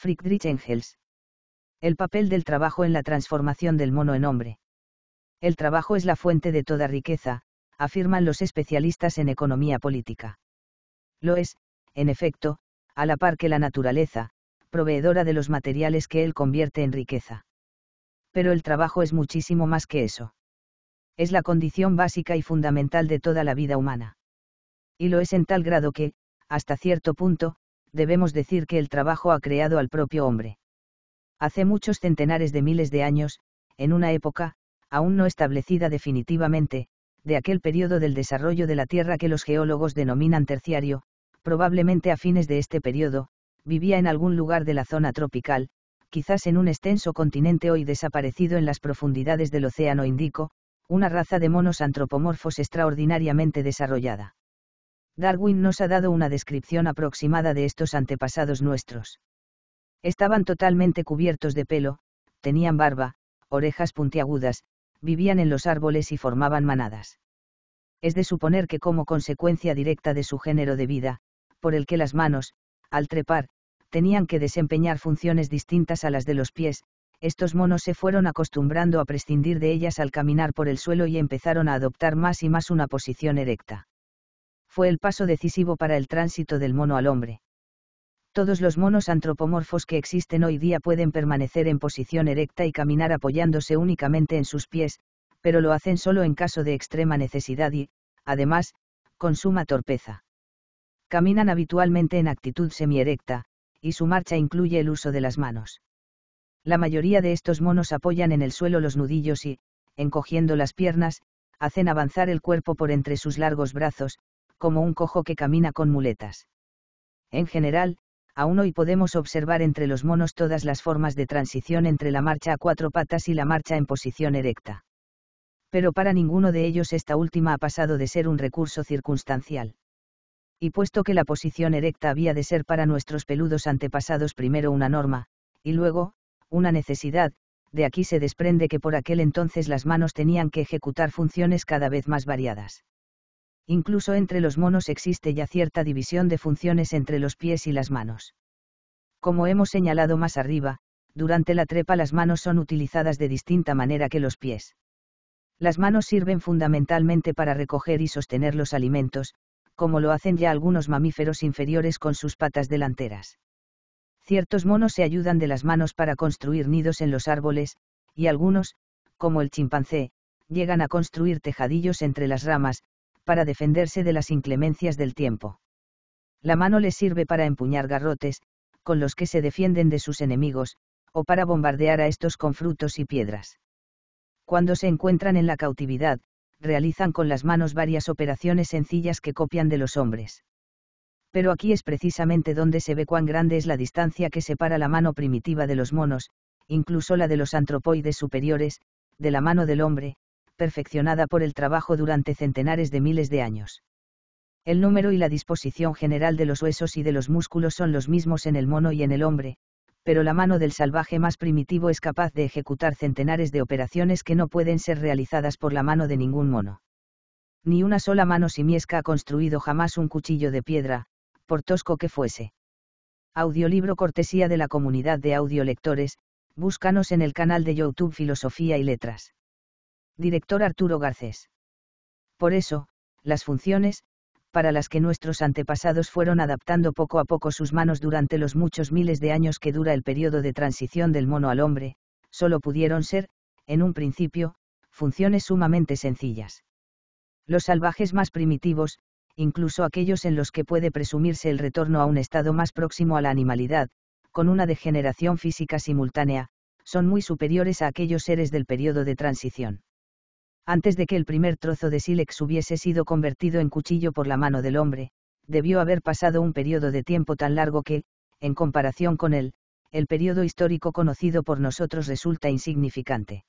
Friedrich Engels. El papel del trabajo en la transformación del mono en hombre. El trabajo es la fuente de toda riqueza, afirman los especialistas en economía política. Lo es, en efecto, a la par que la naturaleza, proveedora de los materiales que él convierte en riqueza. Pero el trabajo es muchísimo más que eso. Es la condición básica y fundamental de toda la vida humana. Y lo es en tal grado que, hasta cierto punto, debemos decir que el trabajo ha creado al propio hombre. Hace muchos centenares de miles de años, en una época, aún no establecida definitivamente, de aquel periodo del desarrollo de la Tierra que los geólogos denominan terciario, probablemente a fines de este periodo, vivía en algún lugar de la zona tropical, quizás en un extenso continente hoy desaparecido en las profundidades del Océano Índico, una raza de monos antropomorfos extraordinariamente desarrollada. Darwin nos ha dado una descripción aproximada de estos antepasados nuestros. Estaban totalmente cubiertos de pelo, tenían barba, orejas puntiagudas, vivían en los árboles y formaban manadas. Es de suponer que como consecuencia directa de su género de vida, por el que las manos, al trepar, tenían que desempeñar funciones distintas a las de los pies, estos monos se fueron acostumbrando a prescindir de ellas al caminar por el suelo y empezaron a adoptar más y más una posición erecta fue el paso decisivo para el tránsito del mono al hombre. Todos los monos antropomorfos que existen hoy día pueden permanecer en posición erecta y caminar apoyándose únicamente en sus pies, pero lo hacen solo en caso de extrema necesidad y, además, con suma torpeza. Caminan habitualmente en actitud erecta y su marcha incluye el uso de las manos. La mayoría de estos monos apoyan en el suelo los nudillos y, encogiendo las piernas, hacen avanzar el cuerpo por entre sus largos brazos, como un cojo que camina con muletas. En general, aún hoy podemos observar entre los monos todas las formas de transición entre la marcha a cuatro patas y la marcha en posición erecta. Pero para ninguno de ellos esta última ha pasado de ser un recurso circunstancial. Y puesto que la posición erecta había de ser para nuestros peludos antepasados primero una norma, y luego, una necesidad, de aquí se desprende que por aquel entonces las manos tenían que ejecutar funciones cada vez más variadas. Incluso entre los monos existe ya cierta división de funciones entre los pies y las manos. Como hemos señalado más arriba, durante la trepa las manos son utilizadas de distinta manera que los pies. Las manos sirven fundamentalmente para recoger y sostener los alimentos, como lo hacen ya algunos mamíferos inferiores con sus patas delanteras. Ciertos monos se ayudan de las manos para construir nidos en los árboles, y algunos, como el chimpancé, llegan a construir tejadillos entre las ramas, para defenderse de las inclemencias del tiempo. La mano les sirve para empuñar garrotes, con los que se defienden de sus enemigos, o para bombardear a estos con frutos y piedras. Cuando se encuentran en la cautividad, realizan con las manos varias operaciones sencillas que copian de los hombres. Pero aquí es precisamente donde se ve cuán grande es la distancia que separa la mano primitiva de los monos, incluso la de los antropoides superiores, de la mano del hombre, perfeccionada por el trabajo durante centenares de miles de años. El número y la disposición general de los huesos y de los músculos son los mismos en el mono y en el hombre, pero la mano del salvaje más primitivo es capaz de ejecutar centenares de operaciones que no pueden ser realizadas por la mano de ningún mono. Ni una sola mano simiesca ha construido jamás un cuchillo de piedra, por tosco que fuese. Audiolibro cortesía de la comunidad de audiolectores, búscanos en el canal de YouTube Filosofía y Letras director Arturo Garcés. Por eso, las funciones, para las que nuestros antepasados fueron adaptando poco a poco sus manos durante los muchos miles de años que dura el periodo de transición del mono al hombre, solo pudieron ser, en un principio, funciones sumamente sencillas. Los salvajes más primitivos, incluso aquellos en los que puede presumirse el retorno a un estado más próximo a la animalidad, con una degeneración física simultánea, son muy superiores a aquellos seres del periodo de transición. Antes de que el primer trozo de sílex hubiese sido convertido en cuchillo por la mano del hombre, debió haber pasado un periodo de tiempo tan largo que, en comparación con él, el periodo histórico conocido por nosotros resulta insignificante.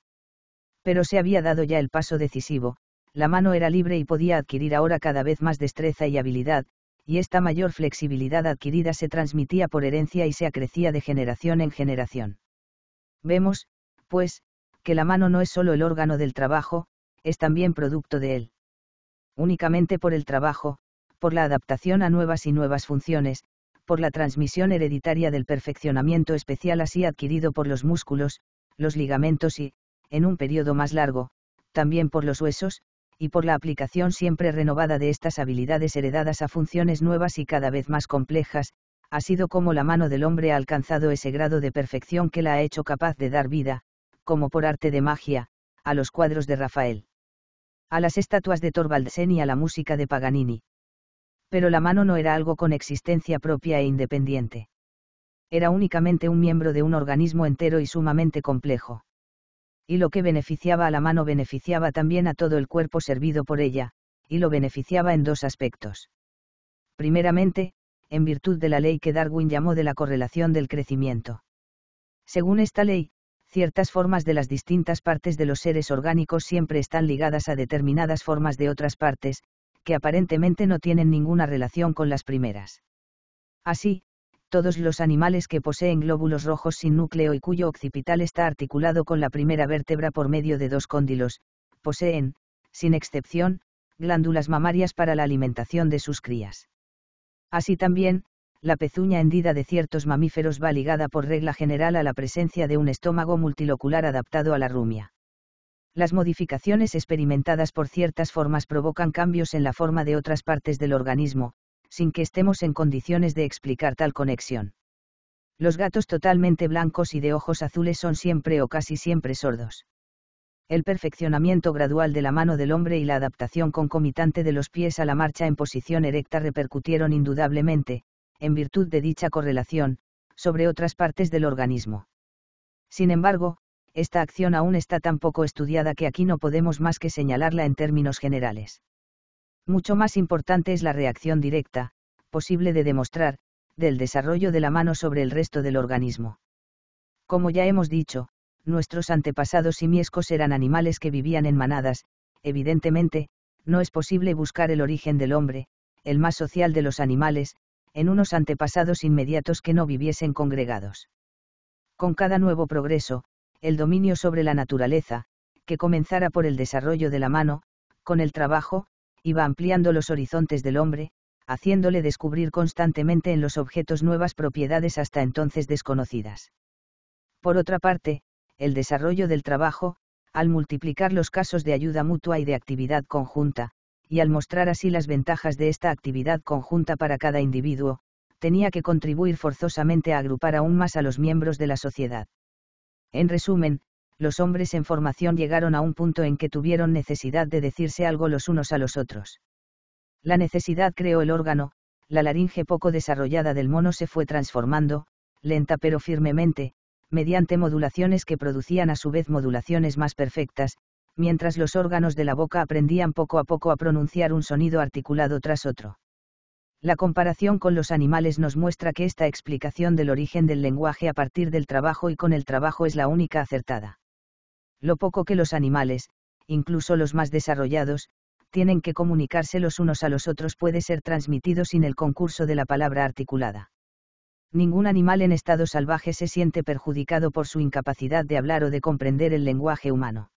Pero se había dado ya el paso decisivo, la mano era libre y podía adquirir ahora cada vez más destreza y habilidad, y esta mayor flexibilidad adquirida se transmitía por herencia y se acrecía de generación en generación. Vemos, pues, que la mano no es solo el órgano del trabajo, es también producto de él. Únicamente por el trabajo, por la adaptación a nuevas y nuevas funciones, por la transmisión hereditaria del perfeccionamiento especial así adquirido por los músculos, los ligamentos y, en un periodo más largo, también por los huesos, y por la aplicación siempre renovada de estas habilidades heredadas a funciones nuevas y cada vez más complejas, ha sido como la mano del hombre ha alcanzado ese grado de perfección que la ha hecho capaz de dar vida, como por arte de magia, a los cuadros de Rafael a las estatuas de Thorvaldsen y a la música de Paganini. Pero la mano no era algo con existencia propia e independiente. Era únicamente un miembro de un organismo entero y sumamente complejo. Y lo que beneficiaba a la mano beneficiaba también a todo el cuerpo servido por ella, y lo beneficiaba en dos aspectos. Primeramente, en virtud de la ley que Darwin llamó de la correlación del crecimiento. Según esta ley, ciertas formas de las distintas partes de los seres orgánicos siempre están ligadas a determinadas formas de otras partes, que aparentemente no tienen ninguna relación con las primeras. Así, todos los animales que poseen glóbulos rojos sin núcleo y cuyo occipital está articulado con la primera vértebra por medio de dos cóndilos, poseen, sin excepción, glándulas mamarias para la alimentación de sus crías. Así también, la pezuña hendida de ciertos mamíferos va ligada por regla general a la presencia de un estómago multilocular adaptado a la rumia. Las modificaciones experimentadas por ciertas formas provocan cambios en la forma de otras partes del organismo, sin que estemos en condiciones de explicar tal conexión. Los gatos totalmente blancos y de ojos azules son siempre o casi siempre sordos. El perfeccionamiento gradual de la mano del hombre y la adaptación concomitante de los pies a la marcha en posición erecta repercutieron indudablemente, en virtud de dicha correlación, sobre otras partes del organismo. Sin embargo, esta acción aún está tan poco estudiada que aquí no podemos más que señalarla en términos generales. Mucho más importante es la reacción directa, posible de demostrar, del desarrollo de la mano sobre el resto del organismo. Como ya hemos dicho, nuestros antepasados simiescos eran animales que vivían en manadas, evidentemente, no es posible buscar el origen del hombre, el más social de los animales, en unos antepasados inmediatos que no viviesen congregados. Con cada nuevo progreso, el dominio sobre la naturaleza, que comenzara por el desarrollo de la mano, con el trabajo, iba ampliando los horizontes del hombre, haciéndole descubrir constantemente en los objetos nuevas propiedades hasta entonces desconocidas. Por otra parte, el desarrollo del trabajo, al multiplicar los casos de ayuda mutua y de actividad conjunta, y al mostrar así las ventajas de esta actividad conjunta para cada individuo, tenía que contribuir forzosamente a agrupar aún más a los miembros de la sociedad. En resumen, los hombres en formación llegaron a un punto en que tuvieron necesidad de decirse algo los unos a los otros. La necesidad creó el órgano, la laringe poco desarrollada del mono se fue transformando, lenta pero firmemente, mediante modulaciones que producían a su vez modulaciones más perfectas, mientras los órganos de la boca aprendían poco a poco a pronunciar un sonido articulado tras otro. La comparación con los animales nos muestra que esta explicación del origen del lenguaje a partir del trabajo y con el trabajo es la única acertada. Lo poco que los animales, incluso los más desarrollados, tienen que comunicarse los unos a los otros puede ser transmitido sin el concurso de la palabra articulada. Ningún animal en estado salvaje se siente perjudicado por su incapacidad de hablar o de comprender el lenguaje humano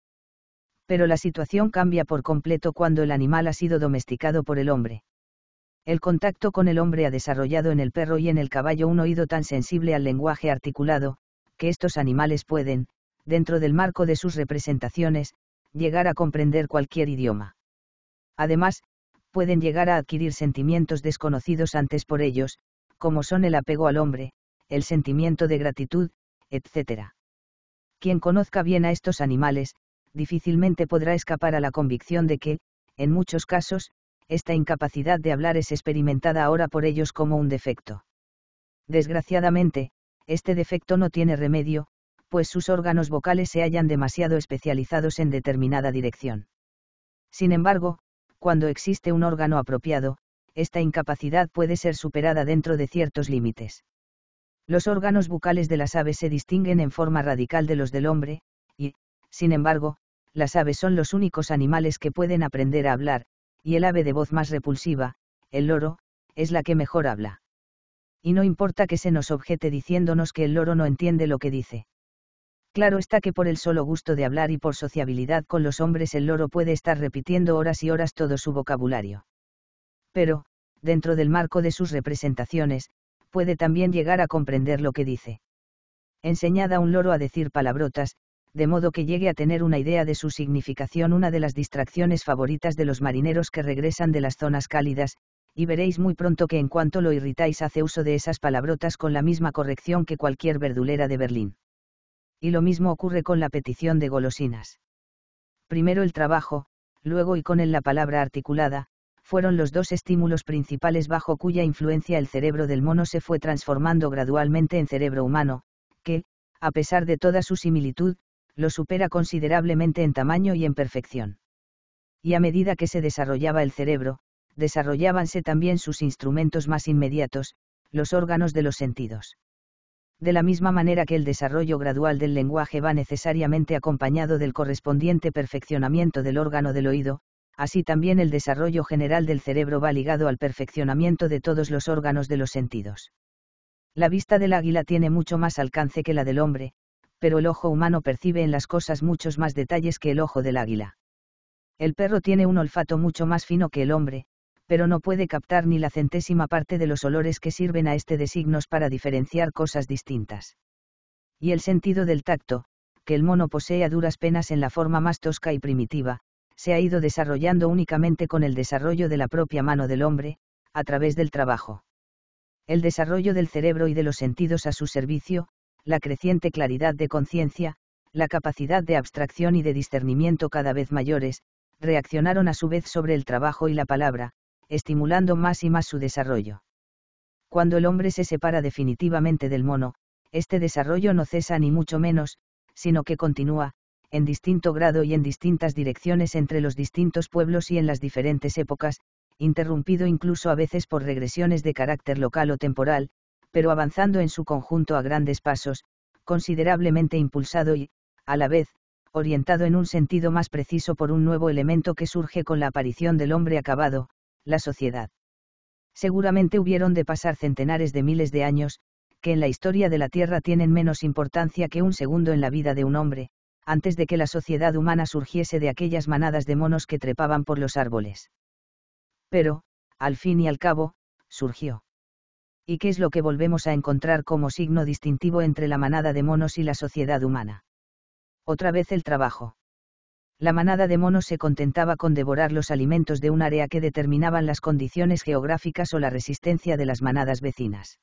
pero la situación cambia por completo cuando el animal ha sido domesticado por el hombre. El contacto con el hombre ha desarrollado en el perro y en el caballo un oído tan sensible al lenguaje articulado, que estos animales pueden, dentro del marco de sus representaciones, llegar a comprender cualquier idioma. Además, pueden llegar a adquirir sentimientos desconocidos antes por ellos, como son el apego al hombre, el sentimiento de gratitud, etc. Quien conozca bien a estos animales, difícilmente podrá escapar a la convicción de que, en muchos casos, esta incapacidad de hablar es experimentada ahora por ellos como un defecto. Desgraciadamente, este defecto no tiene remedio, pues sus órganos vocales se hallan demasiado especializados en determinada dirección. Sin embargo, cuando existe un órgano apropiado, esta incapacidad puede ser superada dentro de ciertos límites. Los órganos vocales de las aves se distinguen en forma radical de los del hombre, y, sin embargo, las aves son los únicos animales que pueden aprender a hablar, y el ave de voz más repulsiva, el loro, es la que mejor habla. Y no importa que se nos objete diciéndonos que el loro no entiende lo que dice. Claro está que por el solo gusto de hablar y por sociabilidad con los hombres el loro puede estar repitiendo horas y horas todo su vocabulario. Pero, dentro del marco de sus representaciones, puede también llegar a comprender lo que dice. Enseñada a un loro a decir palabrotas, de modo que llegue a tener una idea de su significación, una de las distracciones favoritas de los marineros que regresan de las zonas cálidas, y veréis muy pronto que en cuanto lo irritáis hace uso de esas palabrotas con la misma corrección que cualquier verdulera de Berlín. Y lo mismo ocurre con la petición de golosinas. Primero el trabajo, luego y con él la palabra articulada, fueron los dos estímulos principales bajo cuya influencia el cerebro del mono se fue transformando gradualmente en cerebro humano, que, a pesar de toda su similitud, lo supera considerablemente en tamaño y en perfección. Y a medida que se desarrollaba el cerebro, desarrollábanse también sus instrumentos más inmediatos, los órganos de los sentidos. De la misma manera que el desarrollo gradual del lenguaje va necesariamente acompañado del correspondiente perfeccionamiento del órgano del oído, así también el desarrollo general del cerebro va ligado al perfeccionamiento de todos los órganos de los sentidos. La vista del águila tiene mucho más alcance que la del hombre, pero el ojo humano percibe en las cosas muchos más detalles que el ojo del águila. El perro tiene un olfato mucho más fino que el hombre, pero no puede captar ni la centésima parte de los olores que sirven a este de signos para diferenciar cosas distintas. Y el sentido del tacto, que el mono posee a duras penas en la forma más tosca y primitiva, se ha ido desarrollando únicamente con el desarrollo de la propia mano del hombre, a través del trabajo. El desarrollo del cerebro y de los sentidos a su servicio, la creciente claridad de conciencia, la capacidad de abstracción y de discernimiento cada vez mayores, reaccionaron a su vez sobre el trabajo y la palabra, estimulando más y más su desarrollo. Cuando el hombre se separa definitivamente del mono, este desarrollo no cesa ni mucho menos, sino que continúa, en distinto grado y en distintas direcciones entre los distintos pueblos y en las diferentes épocas, interrumpido incluso a veces por regresiones de carácter local o temporal, pero avanzando en su conjunto a grandes pasos, considerablemente impulsado y, a la vez, orientado en un sentido más preciso por un nuevo elemento que surge con la aparición del hombre acabado, la sociedad. Seguramente hubieron de pasar centenares de miles de años, que en la historia de la Tierra tienen menos importancia que un segundo en la vida de un hombre, antes de que la sociedad humana surgiese de aquellas manadas de monos que trepaban por los árboles. Pero, al fin y al cabo, surgió. ¿Y qué es lo que volvemos a encontrar como signo distintivo entre la manada de monos y la sociedad humana? Otra vez el trabajo. La manada de monos se contentaba con devorar los alimentos de un área que determinaban las condiciones geográficas o la resistencia de las manadas vecinas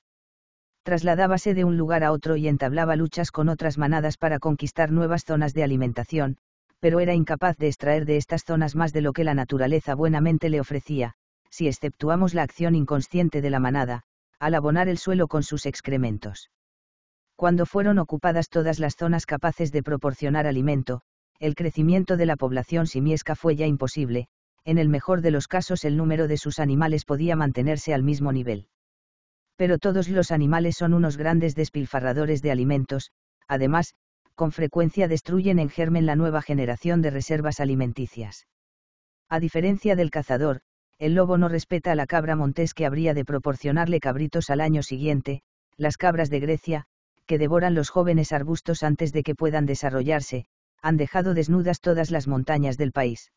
trasladábase de un lugar a otro y entablaba luchas con otras manadas para conquistar nuevas zonas de alimentación, pero era incapaz de extraer de estas zonas más de lo que la naturaleza buenamente le ofrecía, si exceptuamos la acción inconsciente de la manada, al abonar el suelo con sus excrementos. Cuando fueron ocupadas todas las zonas capaces de proporcionar alimento, el crecimiento de la población simiesca fue ya imposible, en el mejor de los casos el número de sus animales podía mantenerse al mismo nivel. Pero todos los animales son unos grandes despilfarradores de alimentos, además, con frecuencia destruyen en germen la nueva generación de reservas alimenticias. A diferencia del cazador, el lobo no respeta a la cabra montés que habría de proporcionarle cabritos al año siguiente, las cabras de Grecia, que devoran los jóvenes arbustos antes de que puedan desarrollarse, han dejado desnudas todas las montañas del país.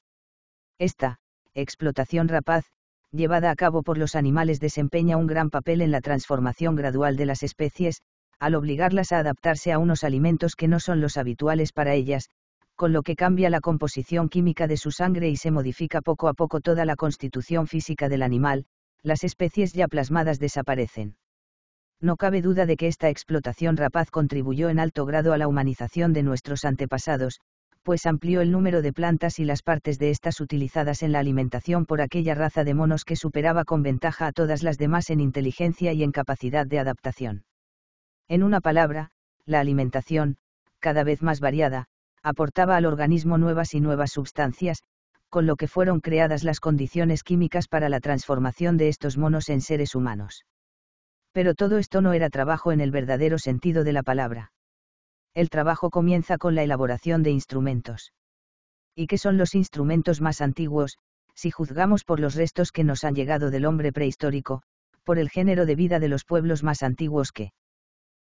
Esta, explotación rapaz, llevada a cabo por los animales desempeña un gran papel en la transformación gradual de las especies, al obligarlas a adaptarse a unos alimentos que no son los habituales para ellas, con lo que cambia la composición química de su sangre y se modifica poco a poco toda la constitución física del animal, las especies ya plasmadas desaparecen. No cabe duda de que esta explotación rapaz contribuyó en alto grado a la humanización de nuestros antepasados, pues amplió el número de plantas y las partes de estas utilizadas en la alimentación por aquella raza de monos que superaba con ventaja a todas las demás en inteligencia y en capacidad de adaptación. En una palabra, la alimentación, cada vez más variada, aportaba al organismo nuevas y nuevas sustancias, con lo que fueron creadas las condiciones químicas para la transformación de estos monos en seres humanos. Pero todo esto no era trabajo en el verdadero sentido de la palabra. El trabajo comienza con la elaboración de instrumentos. ¿Y qué son los instrumentos más antiguos, si juzgamos por los restos que nos han llegado del hombre prehistórico, por el género de vida de los pueblos más antiguos que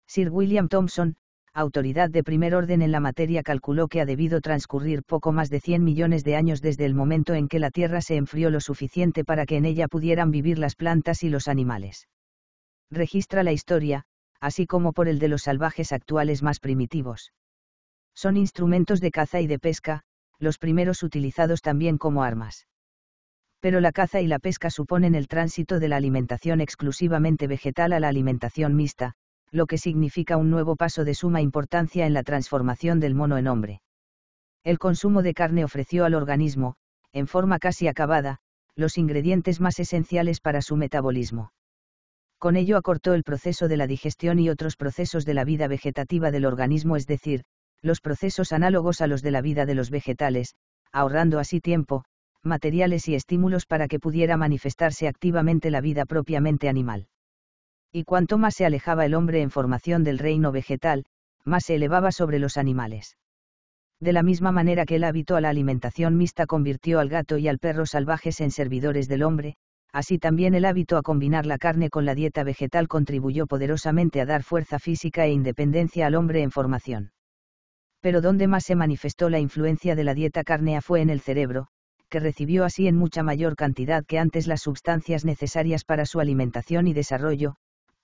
Sir William Thompson, autoridad de primer orden en la materia calculó que ha debido transcurrir poco más de 100 millones de años desde el momento en que la Tierra se enfrió lo suficiente para que en ella pudieran vivir las plantas y los animales. Registra la historia, así como por el de los salvajes actuales más primitivos. Son instrumentos de caza y de pesca, los primeros utilizados también como armas. Pero la caza y la pesca suponen el tránsito de la alimentación exclusivamente vegetal a la alimentación mixta, lo que significa un nuevo paso de suma importancia en la transformación del mono en hombre. El consumo de carne ofreció al organismo, en forma casi acabada, los ingredientes más esenciales para su metabolismo. Con ello acortó el proceso de la digestión y otros procesos de la vida vegetativa del organismo, es decir, los procesos análogos a los de la vida de los vegetales, ahorrando así tiempo, materiales y estímulos para que pudiera manifestarse activamente la vida propiamente animal y cuanto más se alejaba el hombre en formación del reino vegetal, más se elevaba sobre los animales. De la misma manera que el hábito a la alimentación mixta convirtió al gato y al perro salvajes en servidores del hombre, así también el hábito a combinar la carne con la dieta vegetal contribuyó poderosamente a dar fuerza física e independencia al hombre en formación. Pero donde más se manifestó la influencia de la dieta carnea fue en el cerebro, que recibió así en mucha mayor cantidad que antes las sustancias necesarias para su alimentación y desarrollo,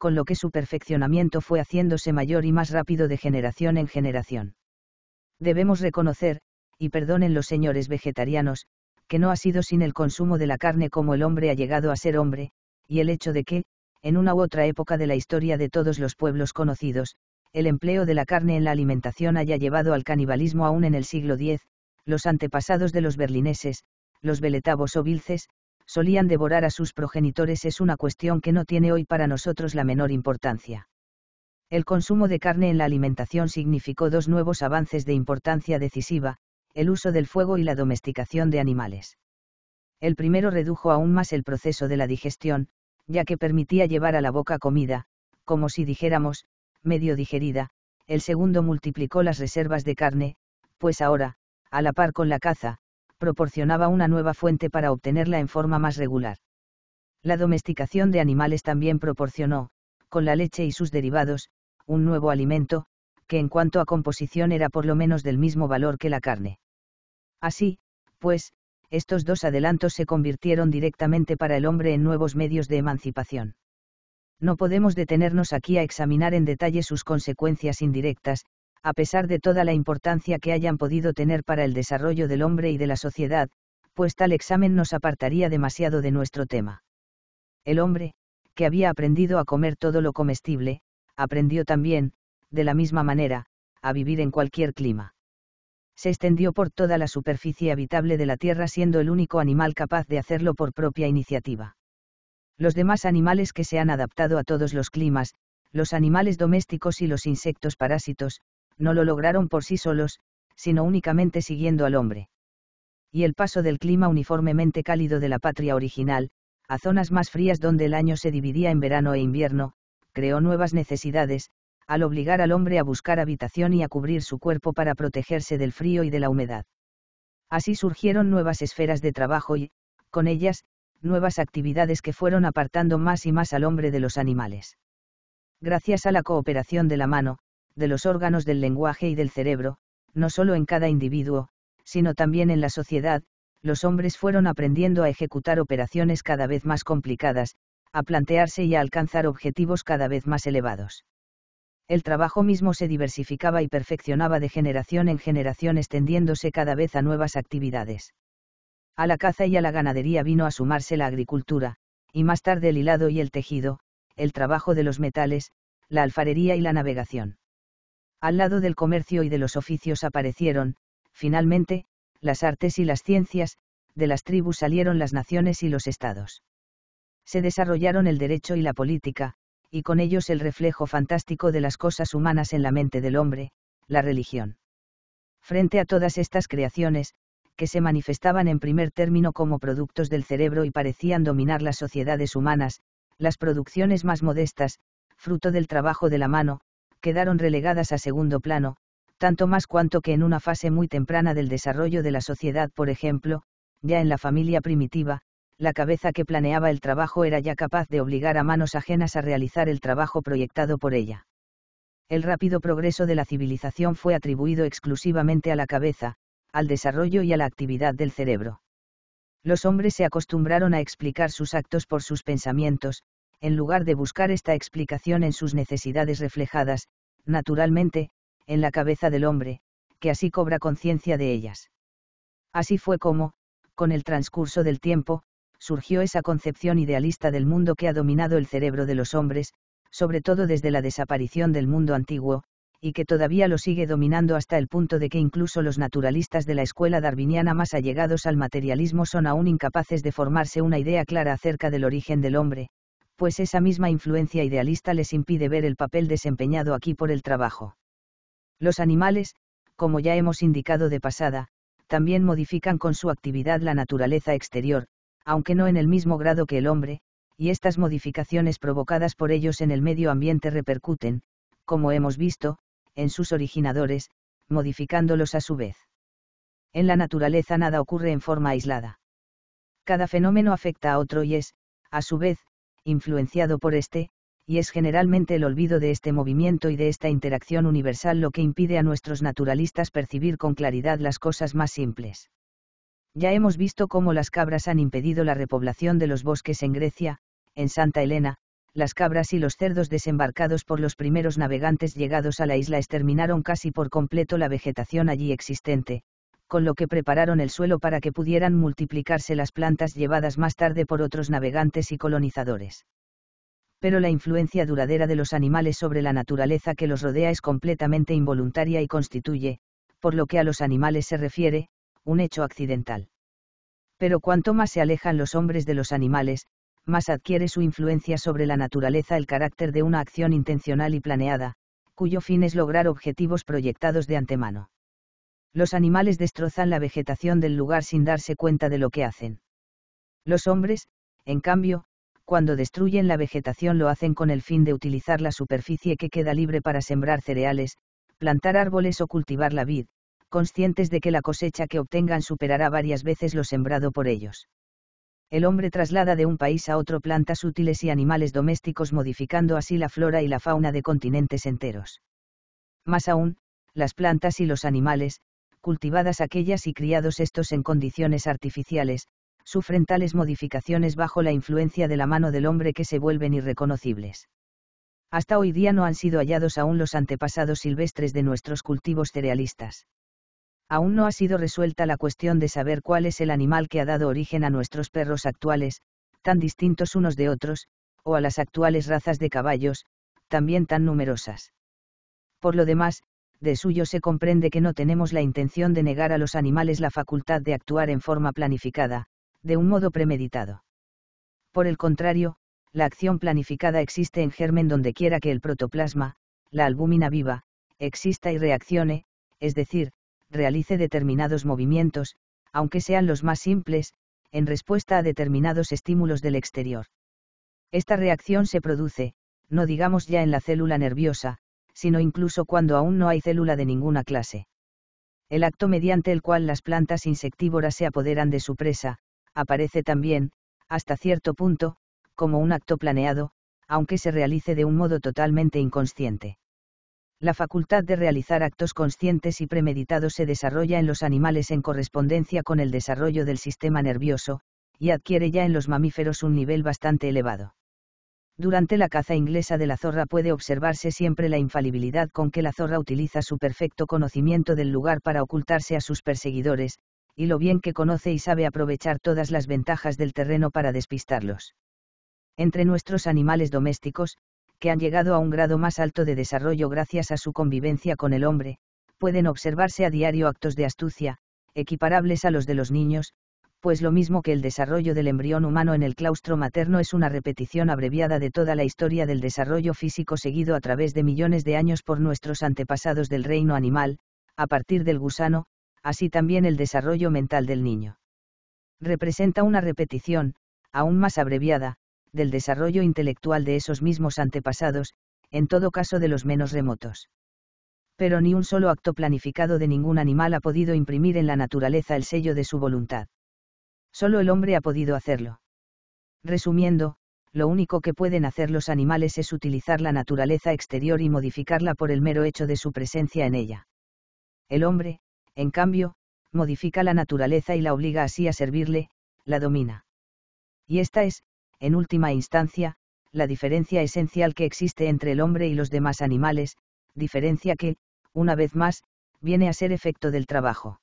con lo que su perfeccionamiento fue haciéndose mayor y más rápido de generación en generación. Debemos reconocer, y perdonen los señores vegetarianos, que no ha sido sin el consumo de la carne como el hombre ha llegado a ser hombre, y el hecho de que, en una u otra época de la historia de todos los pueblos conocidos, el empleo de la carne en la alimentación haya llevado al canibalismo aún en el siglo X, los antepasados de los berlineses, los veletavos o vilces, solían devorar a sus progenitores es una cuestión que no tiene hoy para nosotros la menor importancia. El consumo de carne en la alimentación significó dos nuevos avances de importancia decisiva, el uso del fuego y la domesticación de animales. El primero redujo aún más el proceso de la digestión, ya que permitía llevar a la boca comida, como si dijéramos, medio digerida, el segundo multiplicó las reservas de carne, pues ahora, a la par con la caza, proporcionaba una nueva fuente para obtenerla en forma más regular. La domesticación de animales también proporcionó, con la leche y sus derivados, un nuevo alimento, que en cuanto a composición era por lo menos del mismo valor que la carne. Así, pues, estos dos adelantos se convirtieron directamente para el hombre en nuevos medios de emancipación. No podemos detenernos aquí a examinar en detalle sus consecuencias indirectas, a pesar de toda la importancia que hayan podido tener para el desarrollo del hombre y de la sociedad, pues tal examen nos apartaría demasiado de nuestro tema. El hombre, que había aprendido a comer todo lo comestible, aprendió también, de la misma manera, a vivir en cualquier clima. Se extendió por toda la superficie habitable de la Tierra siendo el único animal capaz de hacerlo por propia iniciativa. Los demás animales que se han adaptado a todos los climas, los animales domésticos y los insectos parásitos, no lo lograron por sí solos, sino únicamente siguiendo al hombre. Y el paso del clima uniformemente cálido de la patria original, a zonas más frías donde el año se dividía en verano e invierno, creó nuevas necesidades, al obligar al hombre a buscar habitación y a cubrir su cuerpo para protegerse del frío y de la humedad. Así surgieron nuevas esferas de trabajo y, con ellas, nuevas actividades que fueron apartando más y más al hombre de los animales. Gracias a la cooperación de la mano, de los órganos del lenguaje y del cerebro, no solo en cada individuo, sino también en la sociedad, los hombres fueron aprendiendo a ejecutar operaciones cada vez más complicadas, a plantearse y a alcanzar objetivos cada vez más elevados. El trabajo mismo se diversificaba y perfeccionaba de generación en generación extendiéndose cada vez a nuevas actividades. A la caza y a la ganadería vino a sumarse la agricultura, y más tarde el hilado y el tejido, el trabajo de los metales, la alfarería y la navegación. Al lado del comercio y de los oficios aparecieron, finalmente, las artes y las ciencias, de las tribus salieron las naciones y los estados. Se desarrollaron el derecho y la política, y con ellos el reflejo fantástico de las cosas humanas en la mente del hombre, la religión. Frente a todas estas creaciones, que se manifestaban en primer término como productos del cerebro y parecían dominar las sociedades humanas, las producciones más modestas, fruto del trabajo de la mano, quedaron relegadas a segundo plano, tanto más cuanto que en una fase muy temprana del desarrollo de la sociedad, por ejemplo, ya en la familia primitiva, la cabeza que planeaba el trabajo era ya capaz de obligar a manos ajenas a realizar el trabajo proyectado por ella. El rápido progreso de la civilización fue atribuido exclusivamente a la cabeza, al desarrollo y a la actividad del cerebro. Los hombres se acostumbraron a explicar sus actos por sus pensamientos, en lugar de buscar esta explicación en sus necesidades reflejadas, naturalmente, en la cabeza del hombre, que así cobra conciencia de ellas. Así fue como, con el transcurso del tiempo, surgió esa concepción idealista del mundo que ha dominado el cerebro de los hombres, sobre todo desde la desaparición del mundo antiguo, y que todavía lo sigue dominando hasta el punto de que incluso los naturalistas de la escuela darwiniana más allegados al materialismo son aún incapaces de formarse una idea clara acerca del origen del hombre, pues esa misma influencia idealista les impide ver el papel desempeñado aquí por el trabajo. Los animales, como ya hemos indicado de pasada, también modifican con su actividad la naturaleza exterior, aunque no en el mismo grado que el hombre, y estas modificaciones provocadas por ellos en el medio ambiente repercuten, como hemos visto, en sus originadores, modificándolos a su vez. En la naturaleza nada ocurre en forma aislada. Cada fenómeno afecta a otro y es, a su vez, influenciado por este, y es generalmente el olvido de este movimiento y de esta interacción universal lo que impide a nuestros naturalistas percibir con claridad las cosas más simples. Ya hemos visto cómo las cabras han impedido la repoblación de los bosques en Grecia, en Santa Elena, las cabras y los cerdos desembarcados por los primeros navegantes llegados a la isla exterminaron casi por completo la vegetación allí existente, con lo que prepararon el suelo para que pudieran multiplicarse las plantas llevadas más tarde por otros navegantes y colonizadores. Pero la influencia duradera de los animales sobre la naturaleza que los rodea es completamente involuntaria y constituye, por lo que a los animales se refiere, un hecho accidental. Pero cuanto más se alejan los hombres de los animales, más adquiere su influencia sobre la naturaleza el carácter de una acción intencional y planeada, cuyo fin es lograr objetivos proyectados de antemano. Los animales destrozan la vegetación del lugar sin darse cuenta de lo que hacen. Los hombres, en cambio, cuando destruyen la vegetación lo hacen con el fin de utilizar la superficie que queda libre para sembrar cereales, plantar árboles o cultivar la vid, conscientes de que la cosecha que obtengan superará varias veces lo sembrado por ellos. El hombre traslada de un país a otro plantas útiles y animales domésticos modificando así la flora y la fauna de continentes enteros. Más aún, las plantas y los animales, cultivadas aquellas y criados estos en condiciones artificiales, sufren tales modificaciones bajo la influencia de la mano del hombre que se vuelven irreconocibles. Hasta hoy día no han sido hallados aún los antepasados silvestres de nuestros cultivos cerealistas. Aún no ha sido resuelta la cuestión de saber cuál es el animal que ha dado origen a nuestros perros actuales, tan distintos unos de otros, o a las actuales razas de caballos, también tan numerosas. Por lo demás, de suyo se comprende que no tenemos la intención de negar a los animales la facultad de actuar en forma planificada, de un modo premeditado. Por el contrario, la acción planificada existe en germen donde quiera que el protoplasma, la albúmina viva, exista y reaccione, es decir, realice determinados movimientos, aunque sean los más simples, en respuesta a determinados estímulos del exterior. Esta reacción se produce, no digamos ya en la célula nerviosa, sino incluso cuando aún no hay célula de ninguna clase. El acto mediante el cual las plantas insectívoras se apoderan de su presa, aparece también, hasta cierto punto, como un acto planeado, aunque se realice de un modo totalmente inconsciente. La facultad de realizar actos conscientes y premeditados se desarrolla en los animales en correspondencia con el desarrollo del sistema nervioso, y adquiere ya en los mamíferos un nivel bastante elevado. Durante la caza inglesa de la zorra puede observarse siempre la infalibilidad con que la zorra utiliza su perfecto conocimiento del lugar para ocultarse a sus perseguidores, y lo bien que conoce y sabe aprovechar todas las ventajas del terreno para despistarlos. Entre nuestros animales domésticos, que han llegado a un grado más alto de desarrollo gracias a su convivencia con el hombre, pueden observarse a diario actos de astucia, equiparables a los de los niños, pues lo mismo que el desarrollo del embrión humano en el claustro materno es una repetición abreviada de toda la historia del desarrollo físico seguido a través de millones de años por nuestros antepasados del reino animal, a partir del gusano, así también el desarrollo mental del niño. Representa una repetición, aún más abreviada, del desarrollo intelectual de esos mismos antepasados, en todo caso de los menos remotos. Pero ni un solo acto planificado de ningún animal ha podido imprimir en la naturaleza el sello de su voluntad. Solo el hombre ha podido hacerlo. Resumiendo, lo único que pueden hacer los animales es utilizar la naturaleza exterior y modificarla por el mero hecho de su presencia en ella. El hombre, en cambio, modifica la naturaleza y la obliga así a servirle, la domina. Y esta es, en última instancia, la diferencia esencial que existe entre el hombre y los demás animales, diferencia que, una vez más, viene a ser efecto del trabajo.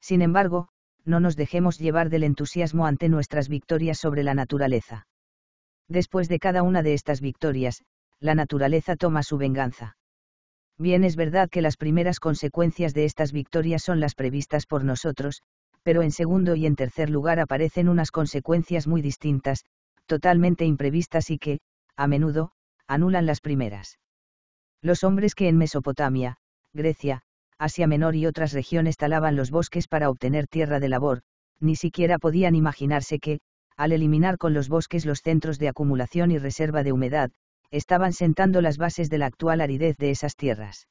Sin embargo, no nos dejemos llevar del entusiasmo ante nuestras victorias sobre la naturaleza. Después de cada una de estas victorias, la naturaleza toma su venganza. Bien es verdad que las primeras consecuencias de estas victorias son las previstas por nosotros, pero en segundo y en tercer lugar aparecen unas consecuencias muy distintas, totalmente imprevistas y que, a menudo, anulan las primeras. Los hombres que en Mesopotamia, Grecia, Asia Menor y otras regiones talaban los bosques para obtener tierra de labor, ni siquiera podían imaginarse que, al eliminar con los bosques los centros de acumulación y reserva de humedad, estaban sentando las bases de la actual aridez de esas tierras.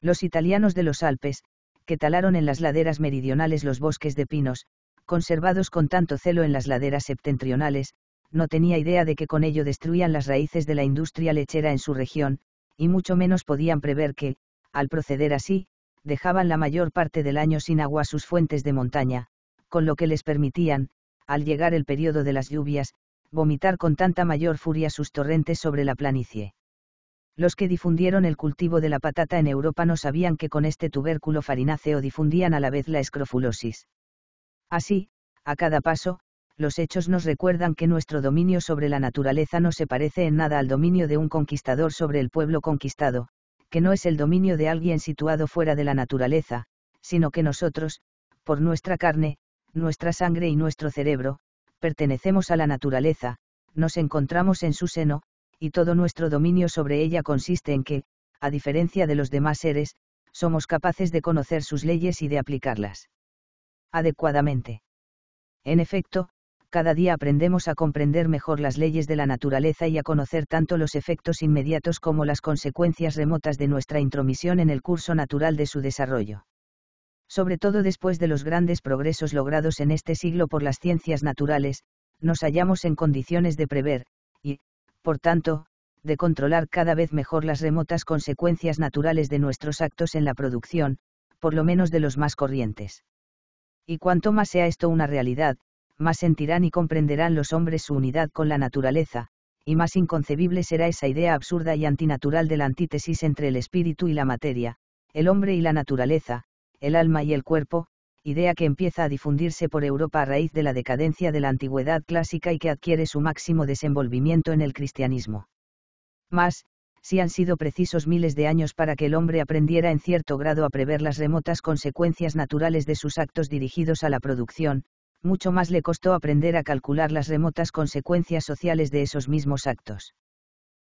Los italianos de los Alpes, que talaron en las laderas meridionales los bosques de pinos, conservados con tanto celo en las laderas septentrionales, no tenía idea de que con ello destruían las raíces de la industria lechera en su región, y mucho menos podían prever que, al proceder así, dejaban la mayor parte del año sin agua sus fuentes de montaña, con lo que les permitían, al llegar el periodo de las lluvias, vomitar con tanta mayor furia sus torrentes sobre la planicie. Los que difundieron el cultivo de la patata en Europa no sabían que con este tubérculo farináceo difundían a la vez la escrofulosis. Así, a cada paso, los hechos nos recuerdan que nuestro dominio sobre la naturaleza no se parece en nada al dominio de un conquistador sobre el pueblo conquistado, que no es el dominio de alguien situado fuera de la naturaleza, sino que nosotros, por nuestra carne, nuestra sangre y nuestro cerebro, pertenecemos a la naturaleza, nos encontramos en su seno, y todo nuestro dominio sobre ella consiste en que, a diferencia de los demás seres, somos capaces de conocer sus leyes y de aplicarlas adecuadamente. En efecto, cada día aprendemos a comprender mejor las leyes de la naturaleza y a conocer tanto los efectos inmediatos como las consecuencias remotas de nuestra intromisión en el curso natural de su desarrollo. Sobre todo después de los grandes progresos logrados en este siglo por las ciencias naturales, nos hallamos en condiciones de prever, y, por tanto, de controlar cada vez mejor las remotas consecuencias naturales de nuestros actos en la producción, por lo menos de los más corrientes. Y cuanto más sea esto una realidad, más sentirán y comprenderán los hombres su unidad con la naturaleza, y más inconcebible será esa idea absurda y antinatural de la antítesis entre el espíritu y la materia, el hombre y la naturaleza, el alma y el cuerpo, idea que empieza a difundirse por Europa a raíz de la decadencia de la antigüedad clásica y que adquiere su máximo desenvolvimiento en el cristianismo. Más, si han sido precisos miles de años para que el hombre aprendiera en cierto grado a prever las remotas consecuencias naturales de sus actos dirigidos a la producción, mucho más le costó aprender a calcular las remotas consecuencias sociales de esos mismos actos.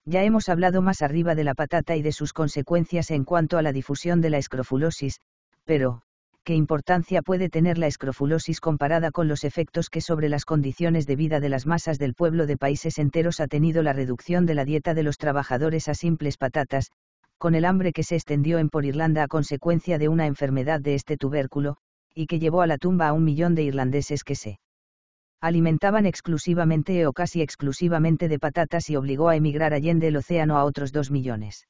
Ya hemos hablado más arriba de la patata y de sus consecuencias en cuanto a la difusión de la escrofulosis, pero, ¿qué importancia puede tener la escrofulosis comparada con los efectos que sobre las condiciones de vida de las masas del pueblo de países enteros ha tenido la reducción de la dieta de los trabajadores a simples patatas, con el hambre que se extendió en por Irlanda a consecuencia de una enfermedad de este tubérculo, y que llevó a la tumba a un millón de irlandeses que se alimentaban exclusivamente o casi exclusivamente de patatas y obligó a emigrar allende el océano a otros dos millones.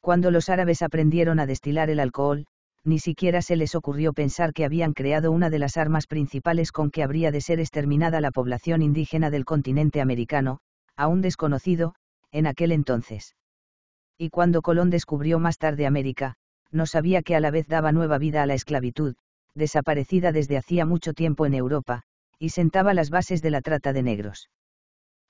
Cuando los árabes aprendieron a destilar el alcohol, ni siquiera se les ocurrió pensar que habían creado una de las armas principales con que habría de ser exterminada la población indígena del continente americano, aún desconocido, en aquel entonces. Y cuando Colón descubrió más tarde América, no sabía que a la vez daba nueva vida a la esclavitud, desaparecida desde hacía mucho tiempo en Europa, y sentaba las bases de la trata de negros.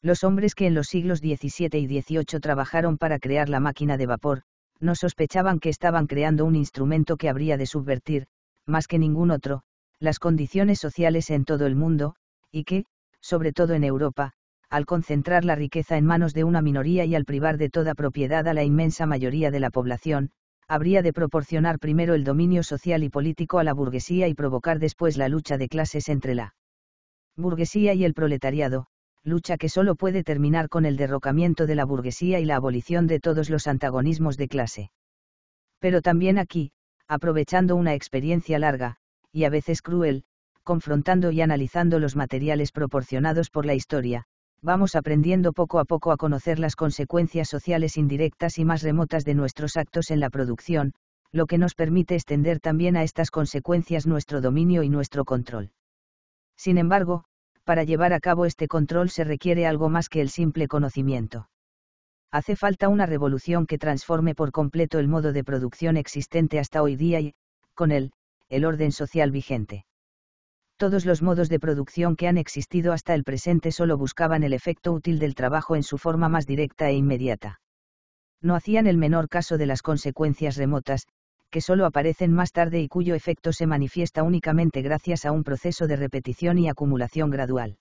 Los hombres que en los siglos XVII y XVIII trabajaron para crear la máquina de vapor, no sospechaban que estaban creando un instrumento que habría de subvertir, más que ningún otro, las condiciones sociales en todo el mundo, y que, sobre todo en Europa, al concentrar la riqueza en manos de una minoría y al privar de toda propiedad a la inmensa mayoría de la población, habría de proporcionar primero el dominio social y político a la burguesía y provocar después la lucha de clases entre la burguesía y el proletariado, lucha que solo puede terminar con el derrocamiento de la burguesía y la abolición de todos los antagonismos de clase. Pero también aquí, aprovechando una experiencia larga, y a veces cruel, confrontando y analizando los materiales proporcionados por la historia, vamos aprendiendo poco a poco a conocer las consecuencias sociales indirectas y más remotas de nuestros actos en la producción, lo que nos permite extender también a estas consecuencias nuestro dominio y nuestro control. Sin embargo, para llevar a cabo este control se requiere algo más que el simple conocimiento. Hace falta una revolución que transforme por completo el modo de producción existente hasta hoy día y, con él, el orden social vigente todos los modos de producción que han existido hasta el presente solo buscaban el efecto útil del trabajo en su forma más directa e inmediata. No hacían el menor caso de las consecuencias remotas, que solo aparecen más tarde y cuyo efecto se manifiesta únicamente gracias a un proceso de repetición y acumulación gradual.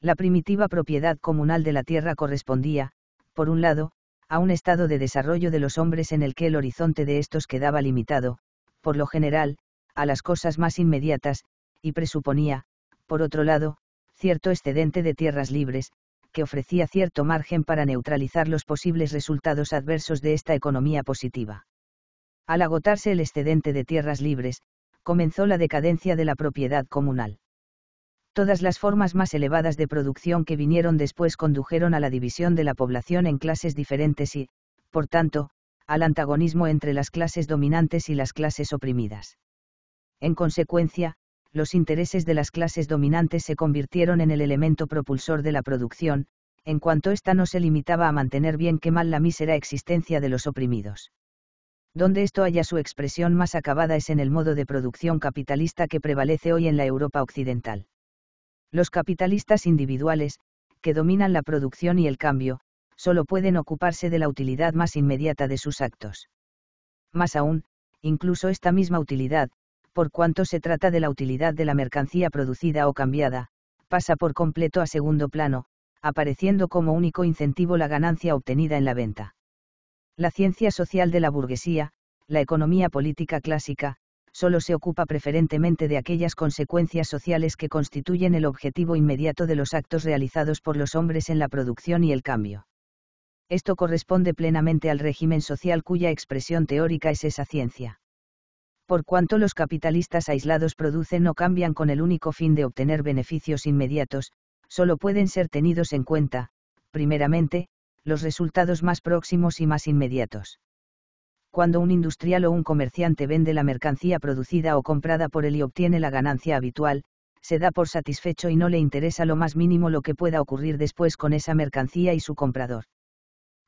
La primitiva propiedad comunal de la tierra correspondía, por un lado, a un estado de desarrollo de los hombres en el que el horizonte de estos quedaba limitado, por lo general, a las cosas más inmediatas, y presuponía, por otro lado, cierto excedente de tierras libres, que ofrecía cierto margen para neutralizar los posibles resultados adversos de esta economía positiva. Al agotarse el excedente de tierras libres, comenzó la decadencia de la propiedad comunal. Todas las formas más elevadas de producción que vinieron después condujeron a la división de la población en clases diferentes y, por tanto, al antagonismo entre las clases dominantes y las clases oprimidas. En consecuencia, los intereses de las clases dominantes se convirtieron en el elemento propulsor de la producción, en cuanto ésta no se limitaba a mantener bien que mal la mísera existencia de los oprimidos. Donde esto haya su expresión más acabada es en el modo de producción capitalista que prevalece hoy en la Europa occidental. Los capitalistas individuales, que dominan la producción y el cambio, solo pueden ocuparse de la utilidad más inmediata de sus actos. Más aún, incluso esta misma utilidad, por cuanto se trata de la utilidad de la mercancía producida o cambiada, pasa por completo a segundo plano, apareciendo como único incentivo la ganancia obtenida en la venta. La ciencia social de la burguesía, la economía política clásica, solo se ocupa preferentemente de aquellas consecuencias sociales que constituyen el objetivo inmediato de los actos realizados por los hombres en la producción y el cambio. Esto corresponde plenamente al régimen social cuya expresión teórica es esa ciencia por cuanto los capitalistas aislados producen o cambian con el único fin de obtener beneficios inmediatos, solo pueden ser tenidos en cuenta, primeramente, los resultados más próximos y más inmediatos. Cuando un industrial o un comerciante vende la mercancía producida o comprada por él y obtiene la ganancia habitual, se da por satisfecho y no le interesa lo más mínimo lo que pueda ocurrir después con esa mercancía y su comprador.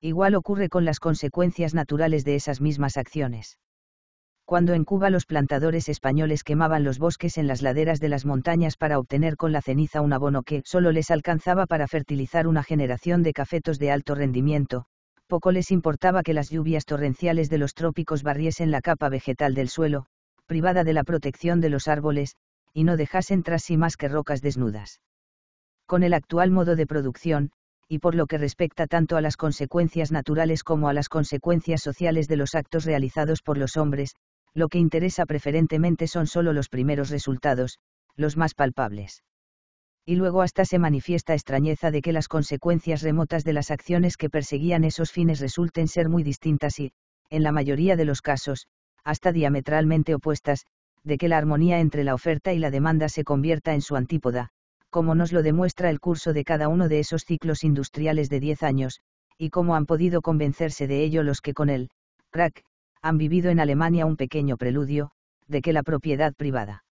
Igual ocurre con las consecuencias naturales de esas mismas acciones cuando en Cuba los plantadores españoles quemaban los bosques en las laderas de las montañas para obtener con la ceniza un abono que solo les alcanzaba para fertilizar una generación de cafetos de alto rendimiento, poco les importaba que las lluvias torrenciales de los trópicos barriesen la capa vegetal del suelo, privada de la protección de los árboles, y no dejasen tras sí más que rocas desnudas. Con el actual modo de producción, y por lo que respecta tanto a las consecuencias naturales como a las consecuencias sociales de los actos realizados por los hombres, lo que interesa preferentemente son solo los primeros resultados, los más palpables. Y luego hasta se manifiesta extrañeza de que las consecuencias remotas de las acciones que perseguían esos fines resulten ser muy distintas y, en la mayoría de los casos, hasta diametralmente opuestas, de que la armonía entre la oferta y la demanda se convierta en su antípoda, como nos lo demuestra el curso de cada uno de esos ciclos industriales de 10 años, y cómo han podido convencerse de ello los que con él, crack, han vivido en Alemania un pequeño preludio, de que la propiedad privada,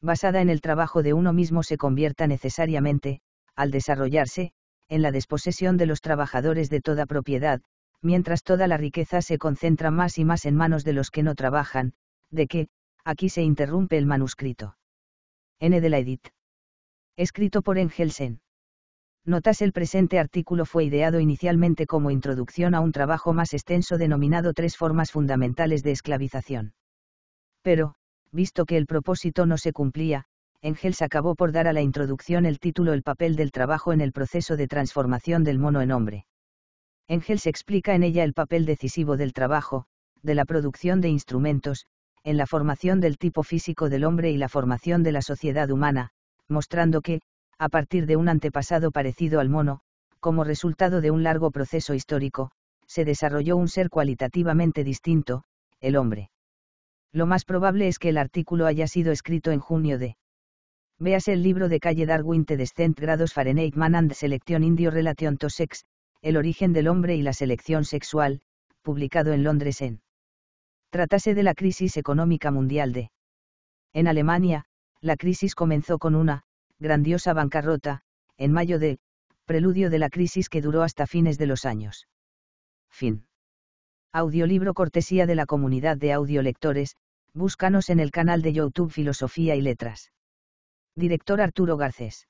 basada en el trabajo de uno mismo, se convierta necesariamente, al desarrollarse, en la desposesión de los trabajadores de toda propiedad, mientras toda la riqueza se concentra más y más en manos de los que no trabajan, de que, aquí se interrumpe el manuscrito. N de la Edit. Escrito por Engelsen. Notas el presente artículo fue ideado inicialmente como introducción a un trabajo más extenso denominado Tres formas fundamentales de esclavización. Pero, visto que el propósito no se cumplía, Engels acabó por dar a la introducción el título El papel del trabajo en el proceso de transformación del mono en hombre. Engels explica en ella el papel decisivo del trabajo, de la producción de instrumentos, en la formación del tipo físico del hombre y la formación de la sociedad humana, mostrando que, a partir de un antepasado parecido al mono, como resultado de un largo proceso histórico, se desarrolló un ser cualitativamente distinto, el hombre. Lo más probable es que el artículo haya sido escrito en junio de. Véase el libro de calle Darwin de Descent Grados Fahrenheit Man and Selección Indio Relation to Sex, El origen del hombre y la selección sexual, publicado en Londres en. Tratase de la crisis económica mundial de. En Alemania, la crisis comenzó con una grandiosa bancarrota, en mayo de, preludio de la crisis que duró hasta fines de los años. Fin. Audiolibro cortesía de la comunidad de audiolectores, búscanos en el canal de YouTube Filosofía y Letras. Director Arturo Garcés.